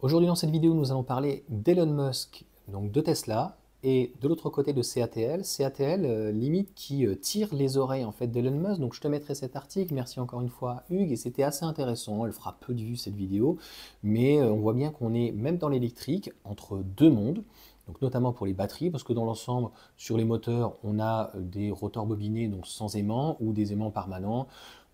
Aujourd'hui dans cette vidéo, nous allons parler d'Elon Musk, donc de Tesla, et de l'autre côté de CATL, CATL euh, limite qui euh, tire les oreilles en fait d'Elon Musk. Donc je te mettrai cet article. Merci encore une fois Hugues et c'était assez intéressant. Elle fera peu de vues cette vidéo, mais euh, on voit bien qu'on est même dans l'électrique entre deux mondes. Donc notamment pour les batteries, parce que dans l'ensemble, sur les moteurs, on a des rotors bobinés donc sans aimant ou des aimants permanents.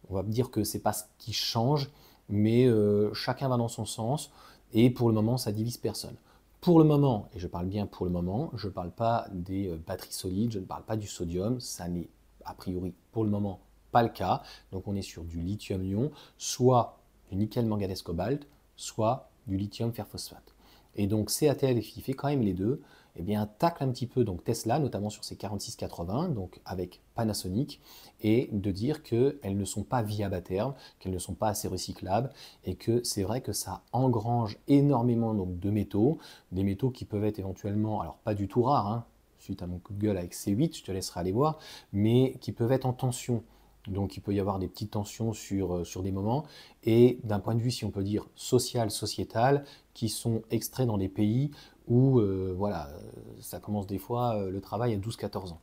On va dire que c'est pas ce qui change, mais chacun va dans son sens. Et pour le moment, ça divise personne. Pour le moment, et je parle bien pour le moment, je ne parle pas des euh, batteries solides, je ne parle pas du sodium, ça n'est a priori pour le moment pas le cas. Donc on est sur du lithium-ion, soit du nickel manganèse cobalt, soit du lithium fer phosphate. Et donc CATL fait quand même les deux eh tacle un petit peu donc Tesla, notamment sur ses 4680, donc avec Panasonic, et de dire qu'elles ne sont pas viables à terme, qu'elles ne sont pas assez recyclables, et que c'est vrai que ça engrange énormément de métaux, des métaux qui peuvent être éventuellement, alors pas du tout rares, hein, suite à mon Google avec C8, je te laisserai aller voir, mais qui peuvent être en tension. Donc il peut y avoir des petites tensions sur, euh, sur des moments, et d'un point de vue, si on peut dire, social, sociétal, qui sont extraits dans des pays où euh, voilà, euh, ça commence des fois euh, le travail à 12-14 ans.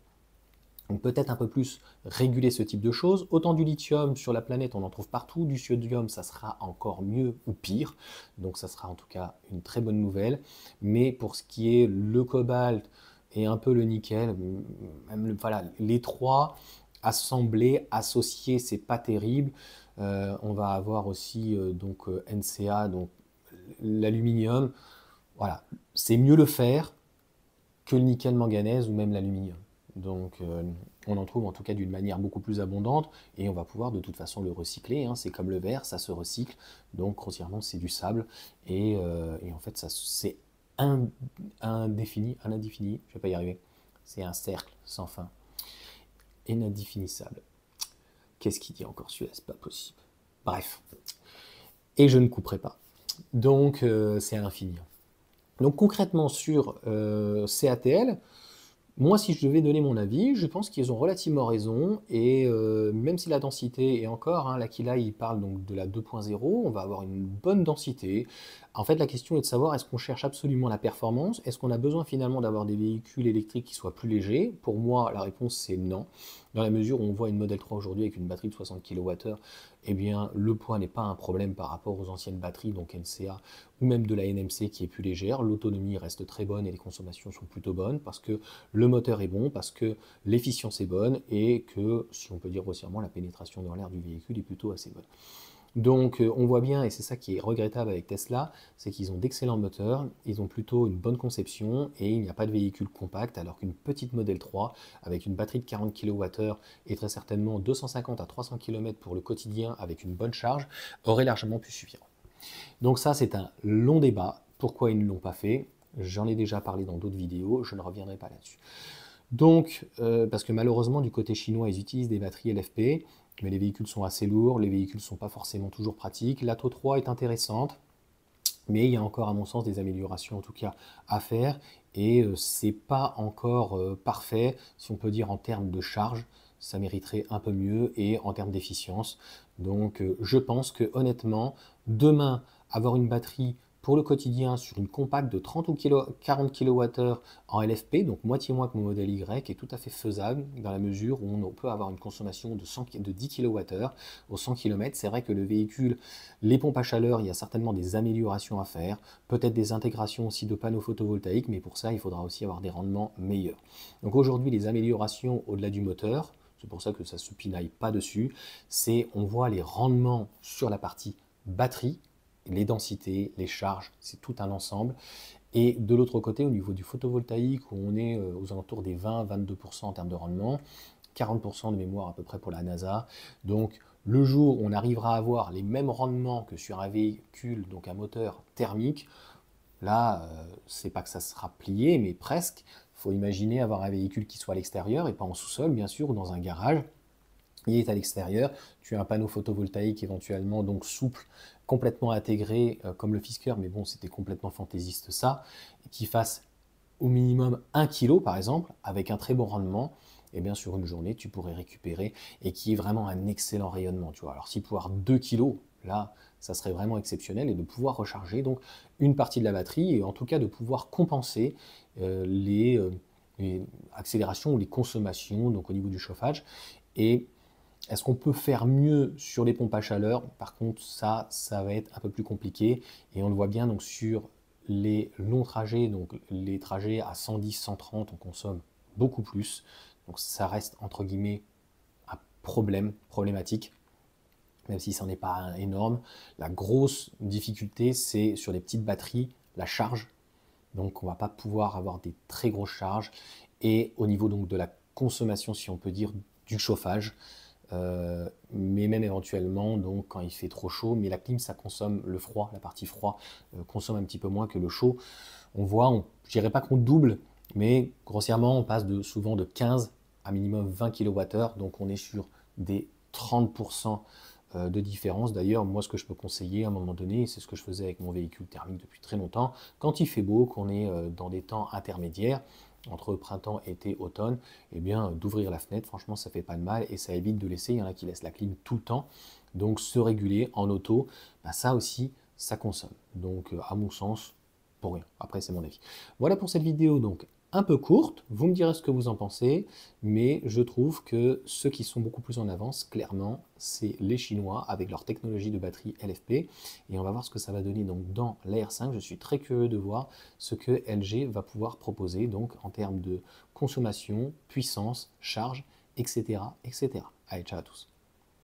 Donc peut-être un peu plus réguler ce type de choses. Autant du lithium sur la planète, on en trouve partout. Du sodium, ça sera encore mieux ou pire. Donc ça sera en tout cas une très bonne nouvelle. Mais pour ce qui est le cobalt et un peu le nickel, voilà, les trois assemblés, associés, c'est pas terrible. on va avoir aussi donc NCA, donc l'aluminium. Voilà, c'est mieux le fer que le nickel manganèse ou même l'aluminium. Donc euh, on en trouve en tout cas d'une manière beaucoup plus abondante et on va pouvoir de toute façon le recycler. Hein. C'est comme le verre, ça se recycle. Donc grossièrement c'est du sable et, euh, en fait ça c'est indéfini, un indéfini, je vais pas y arriver. C'est un cercle sans fin, indéfinissable. Qu'est-ce qu'il dit encore celui-là C'est pas possible. Bref. Et je ne couperai pas. Donc euh, c'est à l'infini hein. Donc concrètement sur euh, CATL, moi, si je devais donner mon avis, je pense qu'ils ont relativement raison, et euh, même si la densité est encore, hein, l'Aquila, il parle donc de la 2.0, on va avoir une bonne densité. En fait, la question est de savoir, est-ce qu'on cherche absolument la performance Est-ce qu'on a besoin finalement d'avoir des véhicules électriques qui soient plus légers Pour moi, la réponse, c'est non. Dans la mesure où on voit une Model 3 aujourd'hui avec une batterie de 60 kWh, et bien, le poids n'est pas un problème par rapport aux anciennes batteries, donc NCA, ou même de la NMC qui est plus légère. L'autonomie reste très bonne et les consommations sont plutôt bonnes, parce que le moteur est bon parce que l'efficience est bonne et que, si on peut dire grossièrement, la pénétration dans l'air du véhicule est plutôt assez bonne. Donc euh, on voit bien, et c'est ça qui est regrettable avec Tesla, c'est qu'ils ont d'excellents moteurs, ils ont plutôt une bonne conception et il n'y a pas de véhicule compact, alors qu'une petite Model 3 avec une batterie de 40 kWh et très certainement 250 à 300 km pour le quotidien avec une bonne charge aurait largement pu suffire. Donc ça c'est un long débat, pourquoi ils ne l'ont pas fait J'en ai déjà parlé dans d'autres vidéos, je ne reviendrai pas là-dessus. Donc, euh, parce que malheureusement, du côté chinois, ils utilisent des batteries LFP, mais les véhicules sont assez lourds, les véhicules ne sont pas forcément toujours pratiques. La 3 est intéressante, mais il y a encore, à mon sens, des améliorations en tout cas à faire, et euh, ce n'est pas encore euh, parfait, si on peut dire en termes de charge, ça mériterait un peu mieux, et en termes d'efficience. Donc, je pense que honnêtement, demain, avoir une batterie pour le quotidien sur une compacte de 30 ou 40 kWh en LFP, donc moitié moins que mon modèle Y, est tout à fait faisable dans la mesure où on peut avoir une consommation de, de 10 kWh au 100 km. C'est vrai que le véhicule, les pompes à chaleur, il y a certainement des améliorations à faire, peut-être des intégrations aussi de panneaux photovoltaïques, mais pour ça, il faudra aussi avoir des rendements meilleurs. Donc aujourd'hui, les améliorations au-delà du moteur, c'est pour ça que ça ne se pinaille pas dessus, c'est on voit les rendements sur la partie batterie les densités, les charges, c'est tout un ensemble. Et de l'autre côté, au niveau du photovoltaïque, où on est euh, aux alentours des 20-22% en termes de rendement, 40% de mémoire à peu près pour la NASA. Donc le jour où on arrivera à avoir les mêmes rendements que sur un véhicule, donc un moteur thermique, là, euh, c'est pas que ça sera plié, mais presque. Il faut imaginer avoir un véhicule qui soit à l'extérieur et pas en sous-sol, bien sûr, ou dans un garage il est à l'extérieur. Tu as un panneau photovoltaïque éventuellement donc souple, complètement intégré euh, comme le Fisker, mais bon, c'était complètement fantaisiste ça, qui fasse au minimum 1 kg par exemple, avec un très bon rendement. Et eh bien sur une journée, tu pourrais récupérer et qui est vraiment un excellent rayonnement. Tu vois. Alors si pouvoir 2 kg, là, ça serait vraiment exceptionnel et de pouvoir recharger donc une partie de la batterie et en tout cas de pouvoir compenser euh, les, euh, les, accélérations ou les consommations donc au niveau du chauffage et est-ce qu'on peut faire mieux sur les pompes à chaleur Par contre, ça, ça va être un peu plus compliqué. Et on le voit bien donc sur les longs trajets, donc les trajets à 110, 130, on consomme beaucoup plus. Donc ça reste entre guillemets un problème, problématique, même si ça n'est pas énorme. La grosse difficulté, c'est sur les petites batteries, la charge. Donc on va pas pouvoir avoir des très grosses charges. Et au niveau donc de la consommation, si on peut dire, du chauffage, euh, mais même éventuellement, donc quand il fait trop chaud, mais la clim, ça consomme le froid, la partie froid euh, consomme un petit peu moins que le chaud. On voit, on, je dirais pas qu'on double, mais grossièrement, on passe de, souvent de 15 à minimum 20 kWh, donc on est sur des 30% euh, de différence. D'ailleurs, moi, ce que je peux conseiller à un moment donné, c'est ce que je faisais avec mon véhicule thermique depuis très longtemps, quand il fait beau, qu'on est dans des temps intermédiaires, entre printemps, été, automne, eh bien d'ouvrir la fenêtre, franchement ça fait pas de mal et ça évite de laisser, il y en a qui laissent la clim tout le temps, donc se réguler en auto, bah, ça aussi ça consomme. Donc euh, à mon sens, pour rien. Après c'est mon avis. Voilà pour cette vidéo, donc un peu courte, vous me direz ce que vous en pensez, mais je trouve que ceux qui sont beaucoup plus en avance, clairement, c'est les Chinois avec leur technologie de batterie LFP, et on va voir ce que ça va donner donc dans l'AR5, je suis très curieux de voir ce que LG va pouvoir proposer donc en termes de consommation, puissance, charge, etc. etc. Allez, ciao à tous